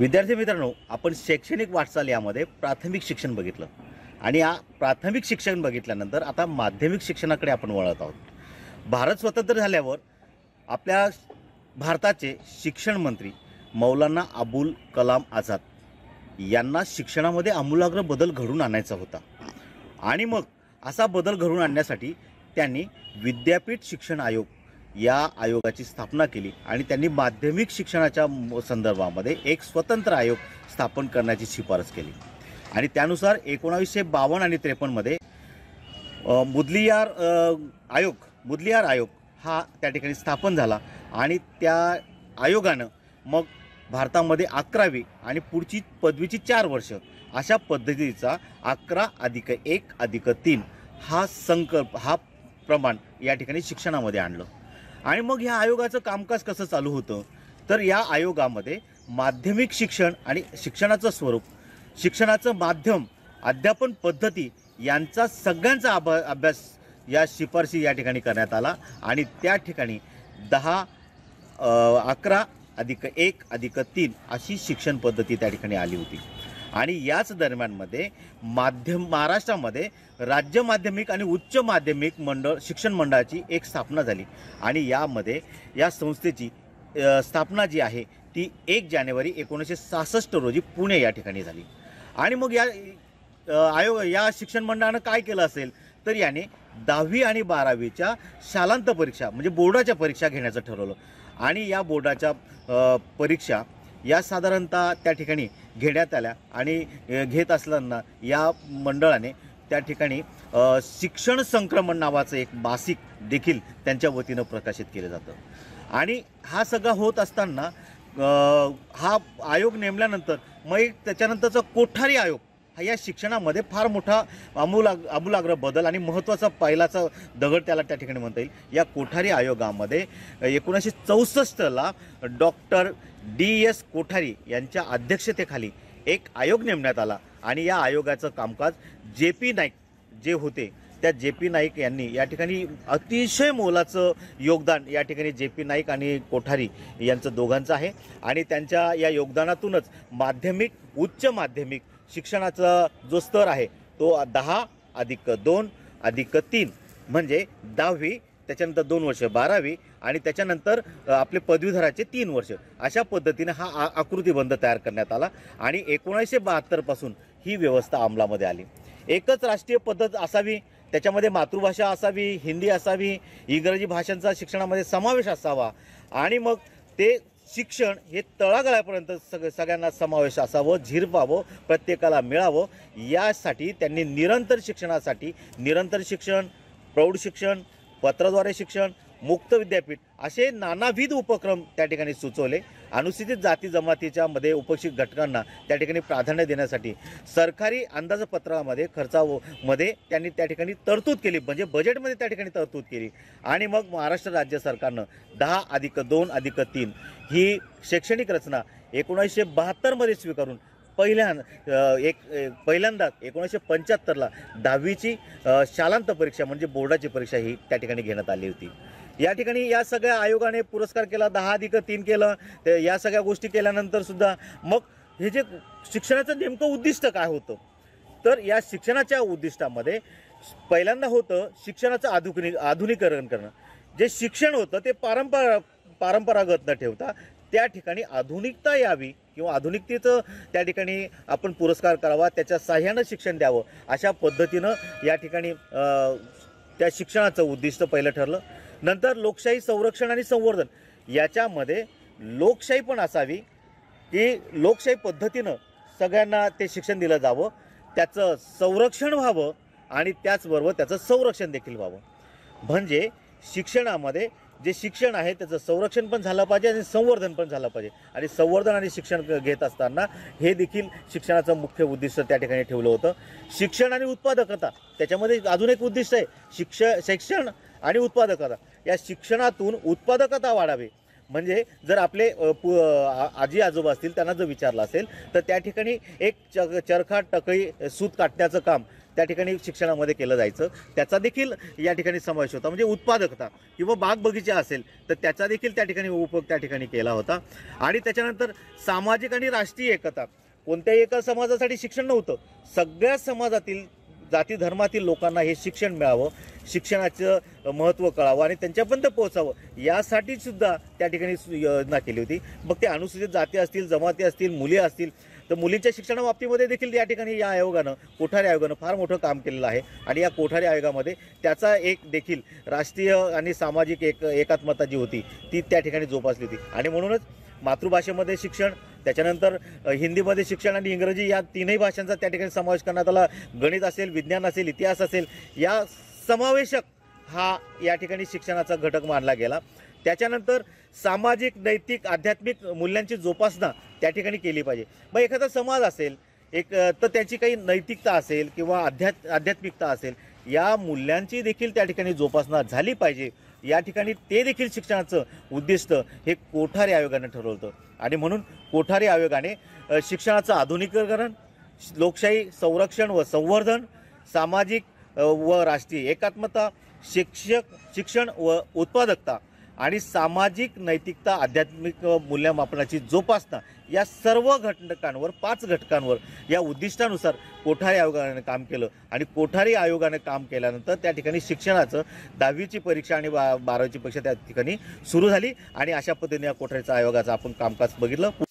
विद्यार्थी मित्रांनो आपण शैक्षणिक वाटचाल यामध्ये प्राथमिक शिक्षण बघितलं आणि या प्राथमिक शिक्षण बघितल्यानंतर आता माध्यमिक शिक्षणाकडे आपण वळत आहोत भारत स्वतंत्र झाल्यावर आपल्या भारताचे शिक्षण मंत्री मौलाना अबुल कलाम आझाद यांना शिक्षणामध्ये आमूलाग्र बदल घडून आणायचा होता आणि मग असा बदल घडून आणण्यासाठी त्यांनी विद्यापीठ शिक्षण आयोग या आयोगाची स्थापना केली आणि त्यांनी माध्यमिक शिक्षणाच्या संदर्भामध्ये एक स्वतंत्र आयोग स्थापन करण्याची शिफारस केली आणि त्यानुसार एकोणावीसशे बावन्न आणि त्रेपन्नमध्ये मुदलियार आयोग मुदलियार आयोग हा त्या ठिकाणी स्थापन झाला आणि त्या आयोगानं मग भारतामध्ये अकरावी आणि पुढची पदवीची चार वर्ष अशा पद्धतीचा अकरा अधिक एक अधिक तीन हा संकल्प हा प्रमाण या ठिकाणी शिक्षणामध्ये आणलं आणि मग ह्या आयोगाचं कामकाज कसं चालू होतं तर या आयोगामध्ये माध्यमिक शिक्षण आणि शिक्षणाचं स्वरूप शिक्षणाचं माध्यम अध्यापन पद्धती यांचा सगळ्यांचा अभा अभ्यास या शिफारशी या ठिकाणी करण्यात आला आणि त्या ठिकाणी दहा अकरा अधिक एक अधिक तीन अशी शिक्षण पद्धती त्या ठिकाणी आली होती आणि याच दरम्यानमध्ये माध्यम महाराष्ट्रामध्ये राज्य माध्यमिक आणि उच्च माध्यमिक मंडळ शिक्षण मंडळाची एक स्थापना झाली आणि यामध्ये या संस्थेची स्थापना जी आहे ती एक जानेवारी एकोणीसशे सहासष्ट रोजी पुणे या ठिकाणी झाली आणि मग या आयोग या शिक्षण मंडळानं काय केलं असेल तर याने दहावी आणि बारावीच्या शालांत परीक्षा म्हणजे बोर्डाच्या परीक्षा घेण्याचं ठरवलं आणि या बोर्डाच्या परीक्षा या साधारणतः त्या ठिकाणी घेण्यात आल्या आणि घेत असताना या मंडळाने त्या ठिकाणी शिक्षण संक्रमण नावाचं एक मासिक देखील त्यांच्या वतीनं प्रकाशित केलं जातं आणि हा सगळा होत असताना हा आयोग नेमल्यानंतर मग एक त्याच्यानंतरचा कोठारी आयोग हा या शिक्षणामध्ये फार मोठा आमूलाग आमूलाग्र बदल आणि महत्त्वाचा पहिलाचा दगड त्याला त्या ठिकाणी म्हणता येईल या कोठारी आयोगामध्ये एकोणीसशे चौसष्टला डॉक्टर डी एस कोठारी यांच्या अध्यक्षतेखाली एक आयोग नेमण्यात आला आणि या आयोगाचं कामकाज जे पी नाईक जे होते त्या जे पी नाईक यांनी या ठिकाणी अतिशय मोलाचं योगदान या ठिकाणी जे पी नाईक आणि कोठारी यांचं दोघांचं आहे आणि त्यांच्या या योगदानातूनच माध्यमिक उच्च माध्यमिक शिक्षणाचा जो स्तर आहे तो दहा अधिक दोन अधिक तीन म्हणजे दहावी त्याच्यानंतर दोन वर्ष बारावी आणि त्याच्यानंतर आपले पदवीधराचे तीन वर्ष अशा पद्धतीने हा आ आकृतीबंध तयार करण्यात आला आणि एकोणीसशे बहात्तरपासून ही व्यवस्था अंमलामध्ये आली एकच राष्ट्रीय पद्धत असावी त्याच्यामध्ये मातृभाषा असावी हिंदी असावी इंग्रजी भाषांचा शिक्षणामध्ये समावेश असावा आणि मग ते शिक्षण हे तळागाळापर्यंत सग सगळ्यांना समावेश असावं झिरवावं प्रत्येकाला मिळावं यासाठी त्यांनी निरंतर शिक्षणासाठी निरंतर शिक्षण प्रौढ शिक्षण पत्राद्वारे शिक्षण मुक्त विद्यापीठ असे नानाविध उपक्रम त्या ठिकाणी सुचवले अनुसूचित जाती जमातीच्या मध्ये उपस्थित घटकांना त्या ठिकाणी प्राधान्य देण्यासाठी सरकारी अंदाजपत्रामध्ये खर्चामध्ये त्यांनी त्या ठिकाणी तरतूद केली म्हणजे बजेटमध्ये त्या ठिकाणी तरतूद केली आणि मग महाराष्ट्र राज्य सरकारनं दहा अधिक दोन अधिक तीन ही शैक्षणिक रचना एकोणीसशे बहात्तरमध्ये स्वीकारून पहिल्या एक पहिल्यांदाच एकोणीसशे पंच्याहत्तरला दहावीची शालांत परीक्षा म्हणजे बोर्डाची परीक्षा ही त्या ठिकाणी घेण्यात आली होती या ठिकाणी या सगळ्या आयोगाने पुरस्कार केला दहा अधिक तीन केलं या सगळ्या गोष्टी केल्यानंतर सुद्धा मग हे जे शिक्षणाचं नेमकं उद्दिष्ट काय होतं तर या शिक्षणाच्या उद्दिष्टामध्ये पहिल्यांदा होतं शिक्षणाचं आधुनिक आधुनिकरण करणं जे शिक्षण होतं ते पारंपरा पारंपरागत न ठेवता त्या ठिकाणी आधुनिकता यावी किंवा आधुनिकतेचं त्या ठिकाणी आपण पुरस्कार करावा त्याच्या साह्यानं शिक्षण द्यावं अशा पद्धतीनं या ठिकाणी त्या शिक्षणाचं उद्दिष्ट पहिलं ठरलं नंतर लोकशाही संरक्षण आणि संवर्धन याच्यामध्ये लोकशाही पण असावी की लोकशाही पद्धतीनं सगळ्यांना ते शिक्षण दिलं जावं त्याचं संरक्षण व्हावं आणि त्याचबरोबर त्याचं संरक्षण देखील व्हावं म्हणजे शिक्षणामध्ये जे शिक्षण आहे त्याचं संरक्षण पण झालं पाहिजे आणि संवर्धन पण झालं पाहिजे आणि संवर्धन आणि शिक्षण घेत असताना हे देखील शिक्षणाचं मुख्य उद्दिष्ट त्या ठिकाणी ठेवलं होतं शिक्षण आणि उत्पादकता त्याच्यामध्ये अजून एक उद्दिष्ट आहे शिक्ष शैक्षण आणि उत्पादकता या शिक्षणातून उत्पादकता वाढावी म्हणजे जर आपले पु आजी आजोबा असतील त्यांना जर विचारलं असेल तर त्या ठिकाणी एक च चरखा टकळी सूत काटण्याचं काम त्या ठिकाणी शिक्षणामध्ये केलं जायचं त्याचा देखील या ठिकाणी समावेश होता म्हणजे उत्पादकता किंवा बाग बगीचा असेल तर त्याचा देखील त्या ठिकाणी उपयोग त्या ठिकाणी केला होता आणि त्याच्यानंतर सामाजिक आणि राष्ट्रीय एकता कोणत्याही एका समाजासाठी शिक्षण नव्हतं सगळ्या समाजातील जाती धर्मातील लोकांना हे शिक्षण मिळावं शिक्षणाचं महत्त्व कळावं आणि त्यांच्यापर्यंत पोहोचावं यासाठी सुद्धा त्या ठिकाणी योजना केली होती मग ते अनुसूचित जाती असतील जमाती असतील मुली असतील तर मुलींच्या शिक्षणाबाबतीमध्ये देखील या ठिकाणी या आयोगानं कोठारी आयोगानं फार मोठं काम केलेलं आहे आणि या कोठारी आयोगामध्ये त्याचा एक देखील राष्ट्रीय आणि सामाजिक एक एकात्मता जी होती ती त्या ठिकाणी जोपासली होती आणि म्हणूनच मातृभाषेमध्ये शिक्षण त्याच्यानंतर हिंदीमध्ये शिक्षण आणि इंग्रजी या तीनही भाषांचा त्या ठिकाणी समावेश करण्यात आला गणित असेल विज्ञान असेल इतिहास असेल या समावेशक हा या ठिकाणी शिक्षणाचा घटक मानला गेला त्याच्यानंतर सामाजिक नैतिक आध्यात्मिक मूल्यांची जोपासना त्या ठिकाणी केली पाहिजे मग एखादा समाज असेल एक तर त्याची काही नैतिकता असेल किंवा अध्यात् आध्यात्मिकता असेल या मूल्यांची देखील त्या ठिकाणी जोपासना झाली पाहिजे या ठिकाणी ते देखील शिक्षणाचं उद्दिष्ट हे कोठारी आयोगाने ठरवलं आणि म्हणून कोठारी आयोगाने शिक्षणाचं आधुनिकीकरण लोकशाही संरक्षण व संवर्धन सामाजिक व राष्ट्रीय एकात्मता शिक्षक शिक्षण व उत्पादकता आणि सामाजिक नैतिकता आध्यात्मिक मूल्यमापनाची जोपासना या सर्व घटकांवर पाच घटकांवर या उद्दिष्टानुसार कोठारी आयोगाने काम केलं आणि कोठारी आयोगाने काम केल्यानंतर त्या ठिकाणी शिक्षणाचं दहावीची परीक्षा आणि बा बारावीची परीक्षा त्या ठिकाणी सुरू झाली आणि अशा पद्धतीने या कोठारीचा आयोगाचं आपण कामकाज बघितलं